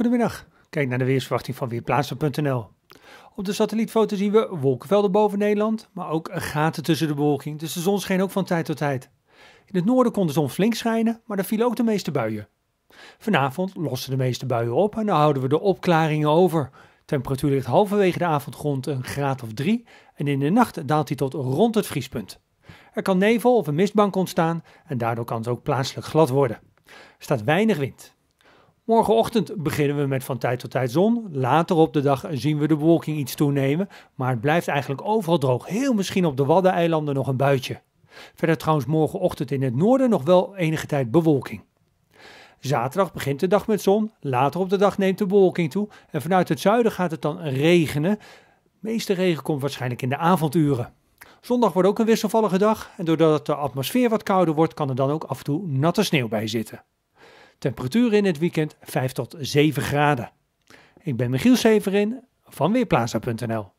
Goedemiddag, kijk naar de weersverwachting van Weerplaatsen.nl. Op de satellietfoto zien we wolkenvelden boven Nederland, maar ook gaten tussen de bewolking, dus de zon scheen ook van tijd tot tijd. In het noorden kon de zon flink schijnen, maar daar vielen ook de meeste buien. Vanavond lossen de meeste buien op en dan houden we de opklaringen over. Temperatuur ligt halverwege de avond rond een graad of drie en in de nacht daalt hij tot rond het vriespunt. Er kan nevel of een mistbank ontstaan en daardoor kan het ook plaatselijk glad worden. Er staat weinig wind. Morgenochtend beginnen we met van tijd tot tijd zon. Later op de dag zien we de bewolking iets toenemen. Maar het blijft eigenlijk overal droog. Heel misschien op de Waddeneilanden nog een buitje. Verder trouwens morgenochtend in het noorden nog wel enige tijd bewolking. Zaterdag begint de dag met zon. Later op de dag neemt de bewolking toe. En vanuit het zuiden gaat het dan regenen. De meeste regen komt waarschijnlijk in de avonduren. Zondag wordt ook een wisselvallige dag. En doordat de atmosfeer wat kouder wordt, kan er dan ook af en toe natte sneeuw bij zitten. Temperatuur in het weekend 5 tot 7 graden. Ik ben Michiel Severin van Weerplaza.nl.